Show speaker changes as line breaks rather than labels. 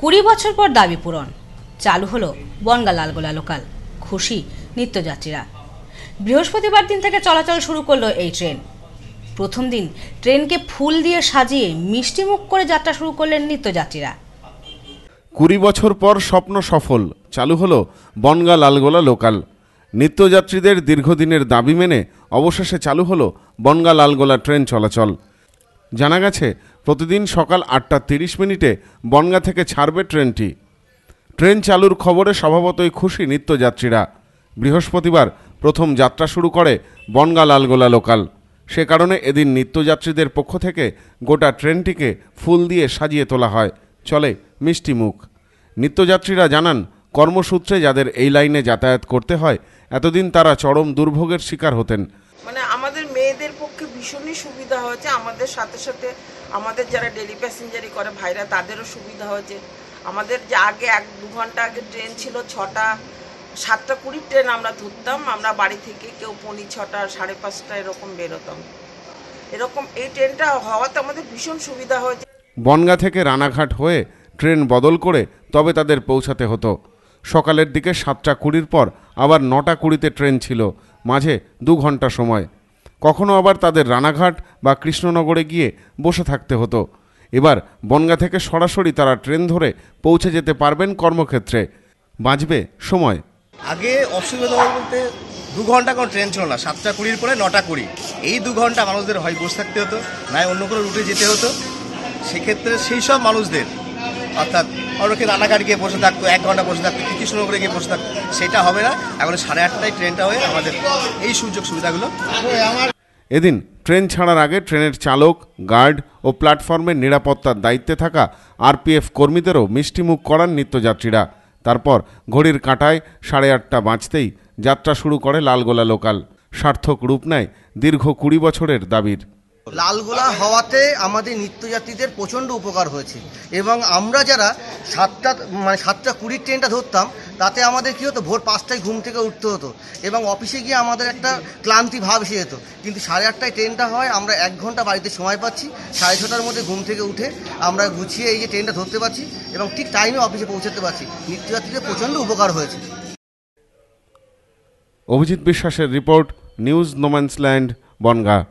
কুড়ি বছর পর দাবি পূরণ চালু হলো বনগা লালগোলা লোকাল খুশি নিত্যযাত্রীরা বৃহস্পতিবার দিন থেকে চলাচল শুরু করলো এই ট্রেন প্রথম দিন ট্রেনকে ফুল দিয়ে সাজিয়ে মিষ্টিমুখ করে যাত্রা শুরু করলেন নিত্যযাত্রীরা
কুড়ি বছর পর স্বপ্ন সফল চালু হলো বনগা লালগোলা লোকাল নিত্যযাত্রীদের দীর্ঘদিনের দাবি মেনে অবশেষে চালু হলো বনগা লালগোলা ট্রেন চলাচল জানা গেছে প্রতিদিন সকাল আটটা তিরিশ মিনিটে বনগা থেকে ছাড়বে ট্রেনটি ট্রেন চালুর খবরে স্বভাবতই খুশি নিত্যযাত্রীরা বৃহস্পতিবার প্রথম যাত্রা শুরু করে বনগা লালগোলা লোকাল সে কারণে এদিন নিত্যযাত্রীদের পক্ষ থেকে গোটা ট্রেনটিকে ফুল দিয়ে সাজিয়ে তোলা হয় চলে মিষ্টি মুখ নিত্যযাত্রীরা জানান কর্মসূত্রে যাদের এই লাইনে যাতায়াত করতে হয় এতদিন তারা চরম দুর্ভোগের শিকার হতেন
মানে আমাদের মেয়েদের পক্ষে ভীষণই সুবিধা হয়েছে আমাদের সাথে সাথে আমাদের যারা ডেলি প্যাসেঞ্জারি করে ভাইরা তাদেরও সুবিধা হয়েছে আমাদের যে আগে এক দু ঘন্টা আগে ট্রেন ছিল ছটা সাতটা কুড়ির ট্রেন আমরা ধরতাম আমরা বাড়ি থেকে কেউ পনি ছটা সাড়ে পাঁচটা এরকম বেরোতাম এরকম এই ট্রেনটা হওয়াতে আমাদের ভীষণ সুবিধা হয়েছে
বনগা থেকে রানাঘাট হয়ে ট্রেন বদল করে তবে তাদের পৌঁছাতে হতো সকালের দিকে সাতটা কুড়ির পর আবার নটা কুড়িতে ট্রেন ছিল মাঝে দু ঘন্টা সময় কখনো আবার তাদের রানাঘাট বা কৃষ্ণনগরে গিয়ে বসে থাকতে হতো এবার বনগা থেকে সরাসরি তারা ট্রেন ধরে পৌঁছে যেতে পারবেন কর্মক্ষেত্রে বাঁচবে সময়
আগে অসুবিধা বলতে দু ঘন্টা কোনো ট্রেন ছিল না সাতটা কুড়ির পরে নটা কুড়ি এই দু ঘন্টা মানুষদের হয় বসে থাকতে হতো নয় অন্য কোনো রুটে যেতে হতো সেক্ষেত্রে সেই সব মানুষদের অর্থাৎ অনেকে রানাঘাট গিয়ে বসে থাকতো এক ঘন্টা বসে থাকতো করে গিয়ে বসে থাকতো সেটা হবে না এখন সাড়ে আটটায় ট্রেনটা হয়ে আমাদের এই সুযোগ সুবিধাগুলো
এদিন ট্রেন ছাড়ার আগে ট্রেনের চালক গার্ড ও প্ল্যাটফর্মের নিরাপত্তার দায়িত্বে থাকা আরপিএফ কর্মীদেরও মিষ্টিমুখ করান নিত্যযাত্রীরা তারপর ঘড়ির কাঁটায় সাড়ে আটটা বাঁচতেই যাত্রা শুরু করে লালগোলা লোকাল সার্থক রূপ নেয় দীর্ঘ কুড়ি বছরের দাবির
লালগোলা হওয়াতে আমাদের নিত্যযাত্রীদের প্রচণ্ড উপকার হয়েছে এবং আমরা যারা সাতটা মানে সাতটা কুড়ির ট্রেনটা ধরতাম তাতে আমাদের কী হতো ভোর পাঁচটায় ঘুম থেকে উঠতে হতো এবং অফিসে গিয়ে আমাদের একটা ক্লান্তি ভাব এসে যেত কিন্তু সাড়ে আটটায় ট্রেনটা হয় আমরা এক ঘন্টা বাড়িতে সময় পাচ্ছি সাড়ে ছটার মধ্যে ঘুম থেকে উঠে আমরা গুছিয়ে এই যে ট্রেনটা ধরতে পারছি এবং ঠিক টাইমে অফিসে পৌঁছাতে পারছি নিত্যযাত্রীদের প্রচণ্ড উপকার হয়েছে
অভিজিৎ বিশ্বাসের রিপোর্ট নিউজ নোম্যান্সল্যান্ড বনগাঁ